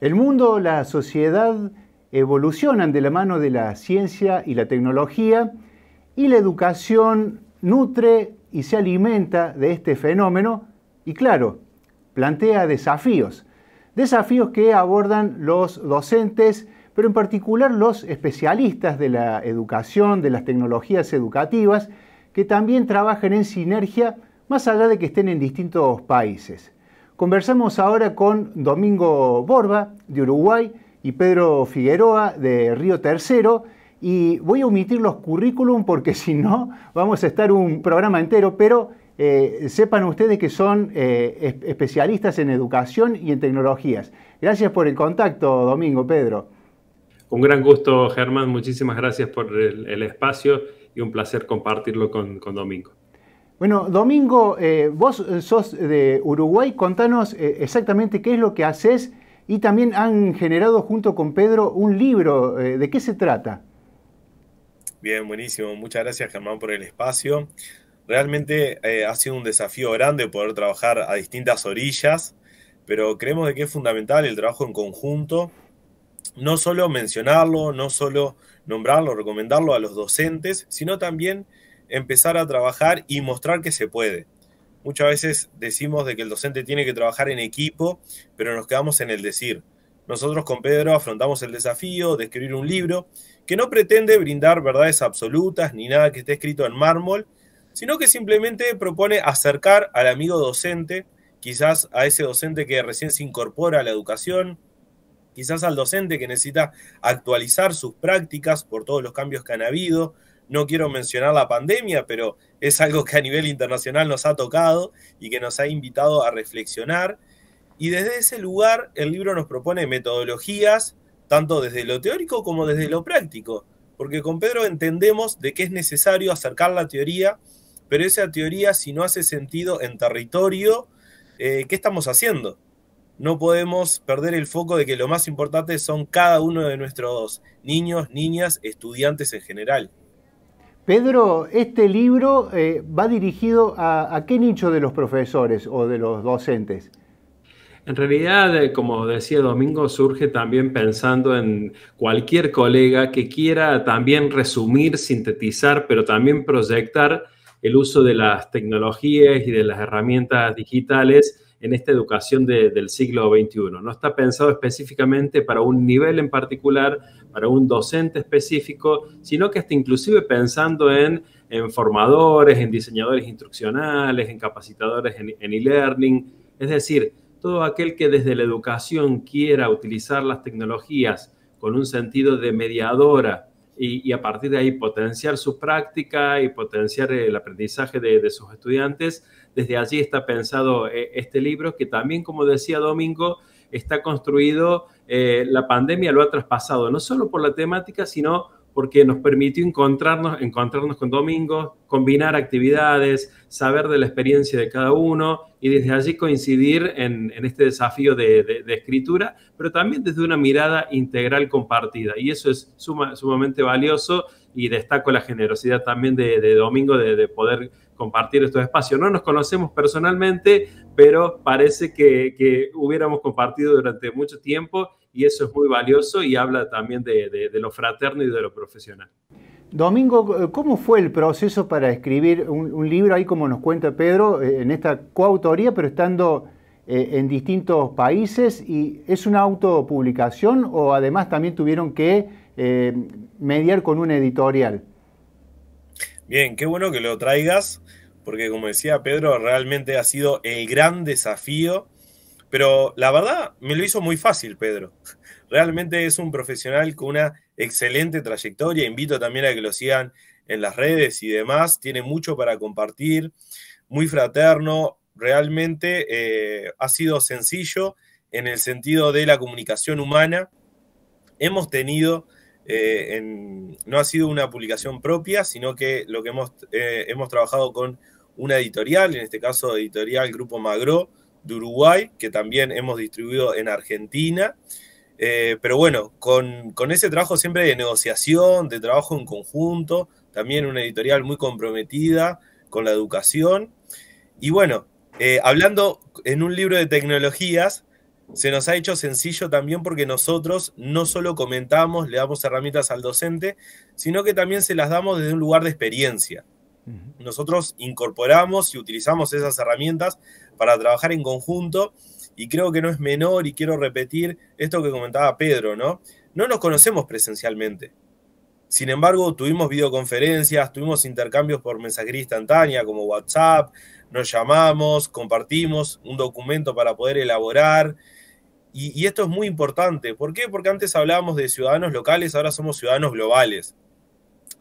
El mundo, la sociedad evolucionan de la mano de la ciencia y la tecnología y la educación nutre y se alimenta de este fenómeno y claro, plantea desafíos. Desafíos que abordan los docentes, pero en particular los especialistas de la educación, de las tecnologías educativas, que también trabajan en sinergia más allá de que estén en distintos países. Conversamos ahora con Domingo Borba de Uruguay y Pedro Figueroa de Río Tercero. Y voy a omitir los currículum porque si no vamos a estar un programa entero, pero eh, sepan ustedes que son eh, especialistas en educación y en tecnologías. Gracias por el contacto, Domingo, Pedro. Un gran gusto, Germán. Muchísimas gracias por el, espacio y un placer compartirlo con Domingo. Bueno, Domingo, eh, vos eh, sos de Uruguay, contanos eh, exactamente qué es lo que haces y también han generado junto con Pedro un libro. ¿De qué se trata? Bien, buenísimo. Muchas gracias Germán por el espacio. Realmente ha sido un desafío grande poder trabajar a distintas orillas, pero creemos de que es fundamental el trabajo en conjunto. No solo mencionarlo, no solo nombrarlo, recomendarlo a los docentes, sino también empezar a trabajar y mostrar que se puede. Muchas veces decimos de que el docente tiene que trabajar en equipo, pero nos quedamos en el decir. Nosotros con Pedro afrontamos el desafío de escribir un libro que no pretende brindar verdades absolutas ni nada que esté escrito en mármol, sino que simplemente propone acercar al amigo docente, quizás a ese docente que recién se incorpora a la educación, quizás al docente que necesita actualizar sus prácticas por todos los cambios que han habido, no quiero mencionar la pandemia, pero es algo que a nivel internacional nos ha tocado y que nos ha invitado a reflexionar. Y desde ese lugar el libro nos propone metodologías, tanto desde lo teórico como desde lo práctico, porque con Pedro entendemos de que es necesario acercar la teoría, pero esa teoría si no hace sentido en territorio, eh, ¿qué estamos haciendo? No podemos perder el foco de que lo más importante son cada uno de nuestros niños, niñas, estudiantes en general. Pedro, este libro eh, va dirigido a, qué nicho de los profesores o de los docentes? En realidad, eh, como decía Domingo, surge también pensando en cualquier colega que quiera también resumir, sintetizar, pero también proyectar el uso de las tecnologías y de las herramientas digitales en esta educación del siglo XXI. No está pensado específicamente para un nivel en particular, para un docente específico, sino que está inclusive pensando en, formadores, en diseñadores instruccionales, en capacitadores en e-learning. es decir, todo aquel que desde la educación quiera utilizar las tecnologías con un sentido de mediadora y, a partir de ahí potenciar su práctica y potenciar el aprendizaje de sus estudiantes, desde allí está pensado eh, este libro, que también, como decía Domingo, está construido, eh, la pandemia lo ha traspasado, no solo por la temática, sino porque nos permitió encontrarnos, encontrarnos con Domingo, combinar actividades, saber de la experiencia de cada uno y desde allí coincidir en, este desafío de, escritura, pero también desde una mirada integral compartida. Y eso es sumamente valioso y destaco la generosidad también de, de Domingo de poder compartir estos espacios. No nos conocemos personalmente, pero parece que, hubiéramos compartido durante mucho tiempo y eso es muy valioso y habla también de, lo fraterno y de lo profesional. Domingo, ¿cómo fue el proceso para escribir un, libro, ahí como nos cuenta Pedro, eh, en esta coautoría, pero estando eh, en distintos países? ¿Y es una autopublicación o además también tuvieron que eh, mediar con una editorial? Bien, qué bueno que lo traigas, porque como decía Pedro, realmente ha sido el gran desafío, pero la verdad me lo hizo muy fácil, Pedro. Realmente es un profesional con una excelente trayectoria, invito también a que lo sigan en las redes y demás, tiene mucho para compartir, muy fraterno, realmente eh, ha sido sencillo en el sentido de la comunicación humana. Hemos tenido eh, no ha sido una publicación propia, sino que lo que eh, hemos, trabajado con una editorial, en este caso editorial Grupo Magro de Uruguay, que también hemos distribuido en Argentina. Eh, pero bueno, con, ese trabajo siempre de negociación, de trabajo en conjunto, también una editorial muy comprometida con la educación. Y bueno, hablando en un libro de tecnologías, se nos ha hecho sencillo también porque nosotros no solo comentamos, le damos herramientas al docente, sino que también se las damos desde un lugar de experiencia. Nosotros incorporamos y utilizamos esas herramientas para trabajar en conjunto y creo que no es menor y quiero repetir esto que comentaba Pedro, ¿no? No nos conocemos presencialmente. Sin embargo, tuvimos videoconferencias, tuvimos intercambios por mensajería instantánea como WhatsApp, nos llamamos, compartimos un documento para poder elaborar, y, esto es muy importante. ¿Por qué? Porque antes hablábamos de ciudadanos locales, ahora somos ciudadanos globales.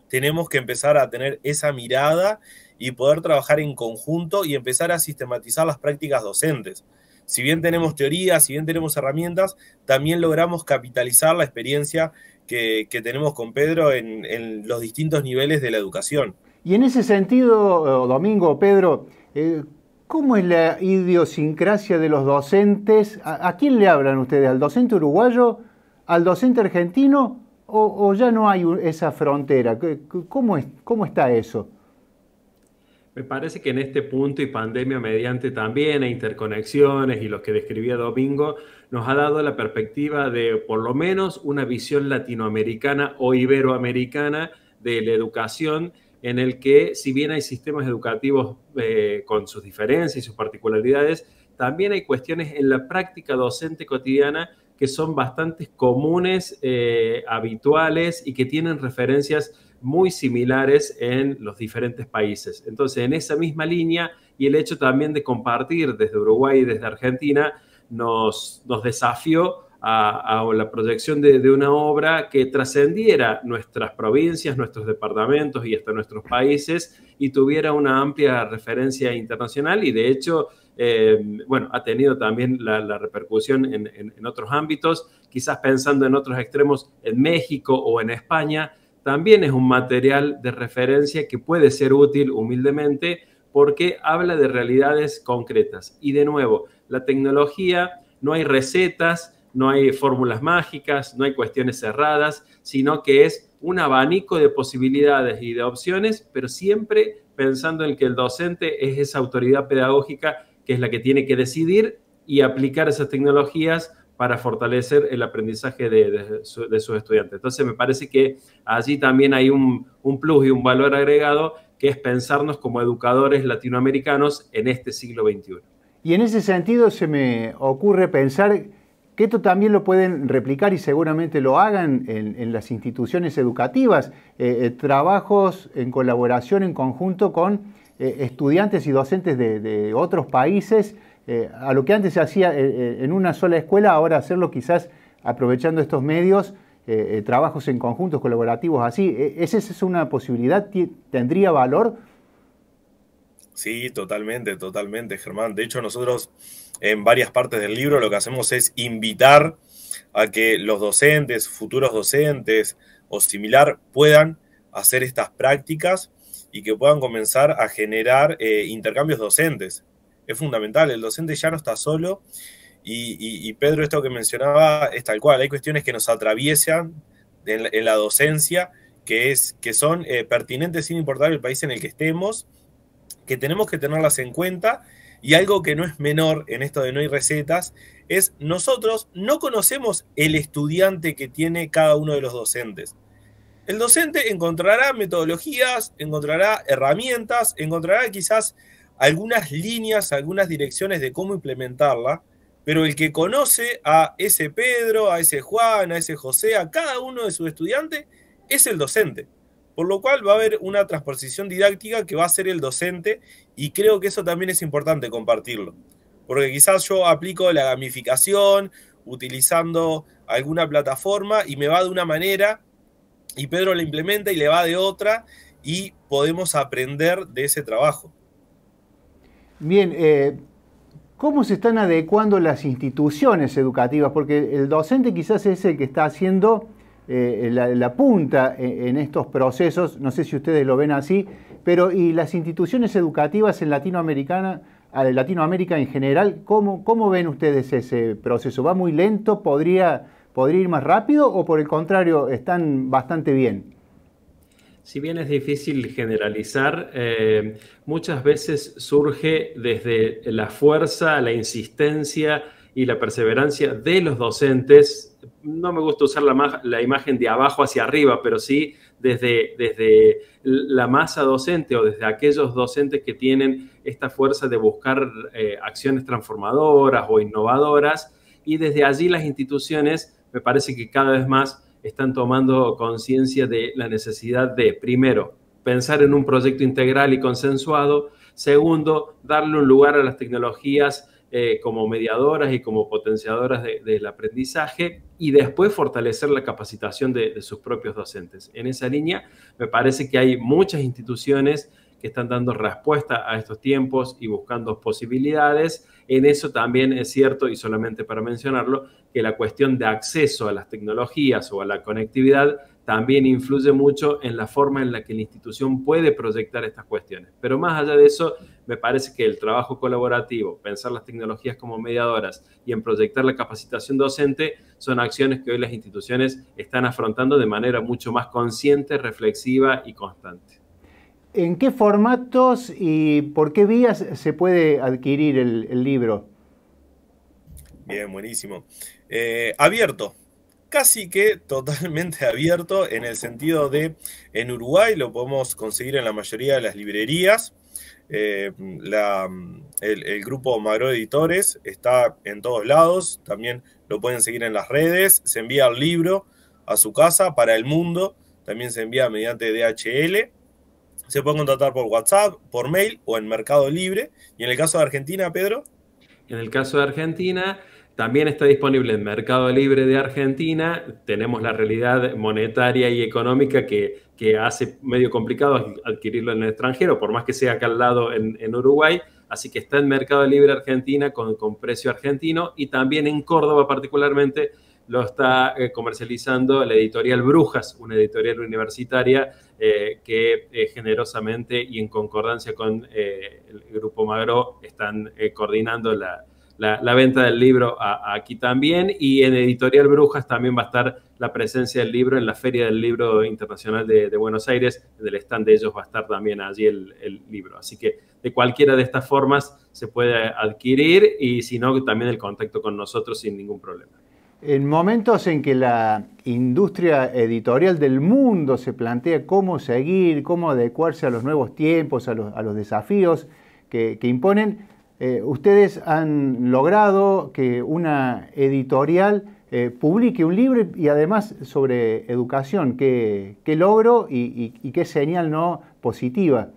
Tenemos que empezar a tener esa mirada y poder trabajar en conjunto y empezar a sistematizar las prácticas docentes. Si bien tenemos teorías, si bien tenemos herramientas, también logramos capitalizar la experiencia que, tenemos con Pedro en, en los distintos niveles de la educación. Y en ese sentido, eh, Domingo, Pedro, eh, ¿Cómo es la idiosincrasia de los docentes? ¿A, quién le hablan ustedes? ¿Al docente uruguayo? ¿Al docente argentino? ¿O, ya no hay esa frontera? ¿Cómo, es, ¿Cómo está eso? Me parece que en este punto y pandemia mediante también e interconexiones y los que describía Domingo, nos ha dado la perspectiva de por lo menos una visión latinoamericana o iberoamericana de la educación en el que si bien hay sistemas educativos eh, con sus diferencias y sus particularidades, también hay cuestiones en la práctica docente cotidiana que son bastante comunes, eh, habituales y que tienen referencias muy similares en los diferentes países. Entonces, en esa misma línea y el hecho también de compartir desde Uruguay y desde Argentina, nos, nos desafió a, la proyección de, una obra que trascendiera nuestras provincias, nuestros departamentos y hasta nuestros países y tuviera una amplia referencia internacional y de hecho, eh, bueno, ha tenido también la, repercusión en, en otros ámbitos, quizás pensando en otros extremos, en México o en España, también es un material de referencia que puede ser útil humildemente porque habla de realidades concretas. Y de nuevo, la tecnología, no hay recetas, no hay fórmulas mágicas, no hay cuestiones cerradas, sino que es un abanico de posibilidades y de opciones, pero siempre pensando en que el docente es esa autoridad pedagógica que es la que tiene que decidir y aplicar esas tecnologías para fortalecer el aprendizaje de, sus estudiantes. Entonces me parece que allí también hay un, un plus y un valor agregado que es pensarnos como educadores latinoamericanos en este siglo XXI. Y en ese sentido se me ocurre pensar que esto también lo pueden replicar y seguramente lo hagan en, las instituciones educativas, eh, eh, trabajos en colaboración en conjunto con eh, estudiantes y docentes de, otros países, a lo que antes se hacía en una sola escuela, ahora hacerlo quizás aprovechando estos medios, trabajos en conjuntos colaborativos así, e, ¿esa es una posibilidad? ¿Tendría valor? Sí, totalmente, totalmente, Germán. De hecho, nosotros en varias partes del libro lo que hacemos es invitar a que los docentes, futuros docentes o similar puedan hacer estas prácticas y que puedan comenzar a generar eh, intercambios docentes. Es fundamental, el docente ya no está solo y, Pedro esto que mencionaba es tal cual, hay cuestiones que nos atraviesan en, la docencia que, es, que son eh, pertinentes sin importar el país en el que estemos que tenemos que tenerlas en cuenta y algo que no es menor en esto de no hay recetas es nosotros no conocemos el estudiante que tiene cada uno de los docentes. El docente encontrará metodologías, encontrará herramientas, encontrará quizás algunas líneas, algunas direcciones de cómo implementarla, pero el que conoce a ese Pedro, a ese Juan, a ese José, a cada uno de sus estudiantes, es el docente por lo cual va a haber una transposición didáctica que va a ser el docente y creo que eso también es importante compartirlo, porque quizás yo aplico la gamificación utilizando alguna plataforma y me va de una manera y Pedro la implementa y le va de otra y podemos aprender de ese trabajo. Bien, eh, ¿cómo se están adecuando las instituciones educativas? Porque el docente quizás es el que está haciendo eh, la, punta en estos procesos, no sé si ustedes lo ven así, pero y las instituciones educativas en Latinoamericana, ah, Latinoamérica en general, ¿cómo, ¿cómo, ven ustedes ese proceso? ¿Va muy lento? ¿Podría, ¿Podría ir más rápido o por el contrario están bastante bien? Si bien es difícil generalizar, eh, muchas veces surge desde la fuerza, la insistencia, y la perseverancia de los docentes. No me gusta usar la, imagen de abajo hacia arriba, pero sí desde, desde, la masa docente o desde aquellos docentes que tienen esta fuerza de buscar eh, acciones transformadoras o innovadoras. Y desde allí las instituciones, me parece que cada vez más están tomando conciencia de la necesidad de, primero, pensar en un proyecto integral y consensuado, segundo, darle un lugar a las tecnologías eh, como mediadoras y como potenciadoras del aprendizaje y después fortalecer la capacitación de, de sus propios docentes. En esa línea, me parece que hay muchas instituciones que están dando respuesta a estos tiempos y buscando posibilidades. En eso también es cierto, y solamente para mencionarlo, que la cuestión de acceso a las tecnologías o a la conectividad también influye mucho en la forma en la que la institución puede proyectar estas cuestiones. Pero más allá de eso, me parece que el trabajo colaborativo, pensar las tecnologías como mediadoras y en proyectar la capacitación docente son acciones que hoy las instituciones están afrontando de manera mucho más consciente, reflexiva y constante. ¿En qué formatos y por qué vías se puede adquirir el, libro? Bien, buenísimo. Eh, abierto, casi que totalmente abierto en el sentido de en Uruguay lo podemos conseguir en la mayoría de las librerías. Eh, el, grupo Magro Editores está en todos lados, también lo pueden seguir en las redes, se envía el libro a su casa para el mundo, también se envía mediante DHL, se puede contratar por WhatsApp, por mail o en Mercado Libre. Y en el caso de Argentina, Pedro. En el caso de Argentina, también está disponible en Mercado Libre de Argentina. Tenemos la realidad monetaria y económica que, hace medio complicado adquirirlo en el extranjero, por más que sea acá al lado en, Uruguay. Así que está en Mercado Libre Argentina con, precio argentino y también en Córdoba particularmente lo está eh, comercializando la editorial Brujas, una editorial universitaria eh, que eh, generosamente y en concordancia con el Grupo Magro están coordinando la, la, venta del libro aquí también. Y en Editorial Brujas también va a estar la presencia del libro en la Feria del Libro Internacional de, Buenos Aires. En el stand de ellos va a estar también allí el, libro. Así que de cualquiera de estas formas se puede adquirir y si no, también el contacto con nosotros sin ningún problema. En momentos en que la industria editorial del mundo se plantea cómo seguir, cómo adecuarse a los nuevos tiempos, a los, desafíos que imponen, eh, ustedes han logrado que una editorial eh, publique un libro y además sobre educación. Qué, logro y, y, qué señal no positiva.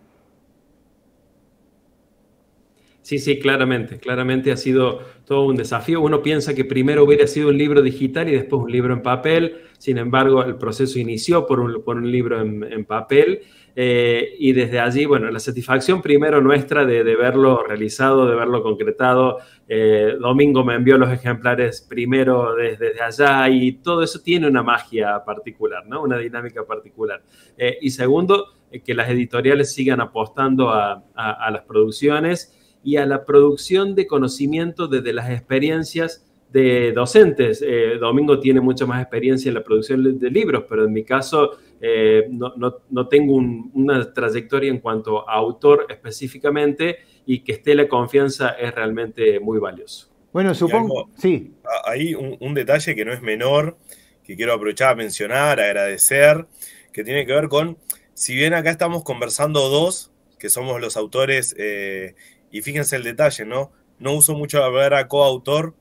Sí, sí, claramente, claramente ha sido todo un desafío. Uno piensa que primero hubiera sido un libro digital y después un libro en papel, sin embargo, el proceso inició por un, por un libro en, en papel eh, y desde allí, bueno, la satisfacción primero nuestra de, de verlo realizado, de verlo concretado. Eh, Domingo me envió los ejemplares primero desde, allá y todo eso tiene una magia particular, ¿no? Una dinámica particular. Eh, y segundo, que las editoriales sigan apostando a, a las producciones y a la producción de conocimiento desde las experiencias de docentes. Eh, Domingo tiene mucha más experiencia en la producción de libros, pero en mi caso eh, no, tengo una trayectoria en cuanto a autor específicamente y que esté la confianza es realmente muy valioso. Bueno, supongo, sí. Hay un, detalle que no es menor, que quiero aprovechar a mencionar, agradecer, que tiene que ver con, si bien acá estamos conversando dos, que somos los autores eh, y fíjense el detalle, ¿no? No uso mucho la palabra coautor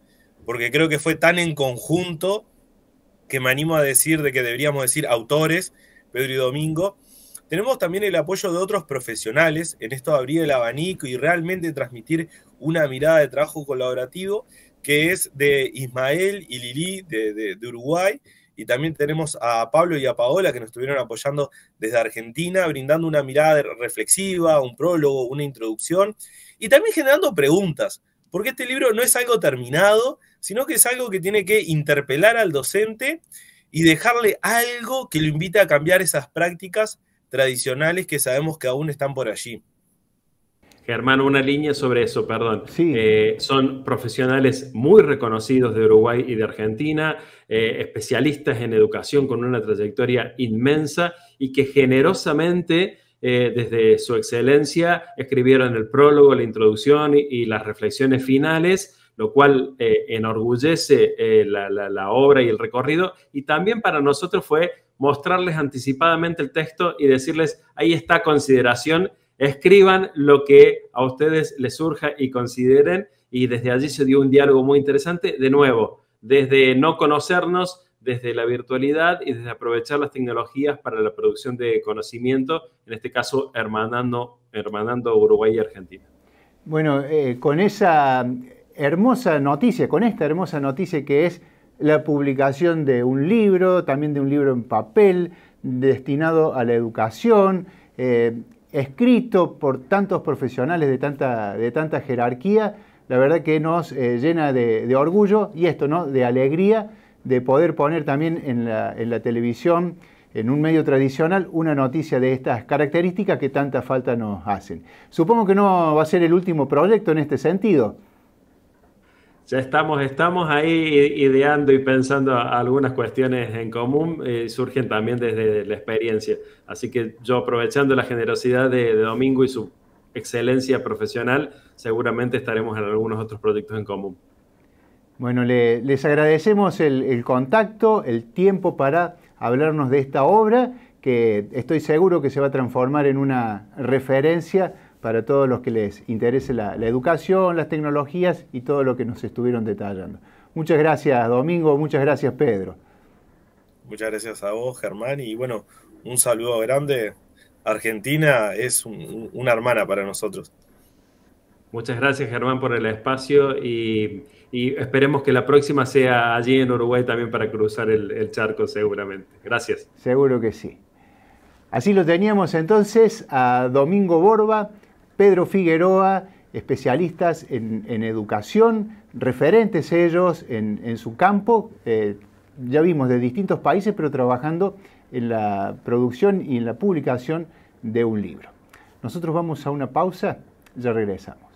porque creo que fue tan en conjunto que me animo a decir de que deberíamos decir autores, Pedro y Domingo. Tenemos también el apoyo de otros profesionales en esto de abrir el abanico y realmente transmitir una mirada de trabajo colaborativo que es de Ismael y Lili de, Uruguay y también tenemos a Pablo y a Paola que nos estuvieron apoyando desde Argentina, brindando una mirada reflexiva, un prólogo, una introducción y también generando preguntas, porque este libro no es algo terminado, sino que es algo que tiene que interpelar al docente y dejarle algo que lo invite a cambiar esas prácticas tradicionales que sabemos que aún están por allí. Germán, una línea sobre eso, perdón. Eh, son profesionales muy reconocidos de Uruguay y de Argentina, eh, especialistas en educación con una trayectoria inmensa y que generosamente eh, desde su excelencia, escribieron el prólogo, la introducción y, las reflexiones finales, lo cual eh, enorgullece eh, la, obra y el recorrido. Y también para nosotros fue mostrarles anticipadamente el texto y decirles, ahí está consideración, escriban lo que a ustedes les surja y consideren. Y desde allí se dio un diálogo muy interesante, de nuevo, desde no conocernos desde la virtualidad y desde aprovechar las tecnologías para la producción de conocimiento, en este caso hermanando, hermanando Uruguay y Argentina. Bueno, eh, con esa hermosa noticia, con esta hermosa noticia que es la publicación de un libro, también de un libro en papel destinado a la educación, eh, escrito por tantos profesionales de tanta, de tanta jerarquía, la verdad que nos eh, llena de orgullo y esto, ¿no? De alegría de poder poner también en la, televisión, en un medio tradicional, una noticia de estas características que tanta falta nos hacen. Supongo que no va a ser el último proyecto en este sentido. Ya estamos, estamos ahí ideando y pensando algunas cuestiones en común, eh, surgen también desde la experiencia. Así que yo aprovechando la generosidad de, Domingo y su excelencia profesional, seguramente estaremos en algunos otros proyectos en común. Bueno, les agradecemos el, contacto, el tiempo para hablarnos de esta obra que estoy seguro que se va a transformar en una referencia para todos los que les interese la, educación, las tecnologías y todo lo que nos estuvieron detallando. Muchas gracias Domingo, muchas gracias Pedro. Muchas gracias a vos Germán y bueno, un saludo grande. Argentina es una hermana para nosotros. Muchas gracias Germán por el espacio y, esperemos que la próxima sea allí en Uruguay también para cruzar el, charco seguramente. Gracias. Seguro que sí. Así lo teníamos entonces a Domingo Borba, Pedro Figueroa, especialistas en, educación, referentes ellos en, su campo, eh, ya vimos de distintos países, pero trabajando en la producción y en la publicación de un libro. Nosotros vamos a una pausa, ya regresamos.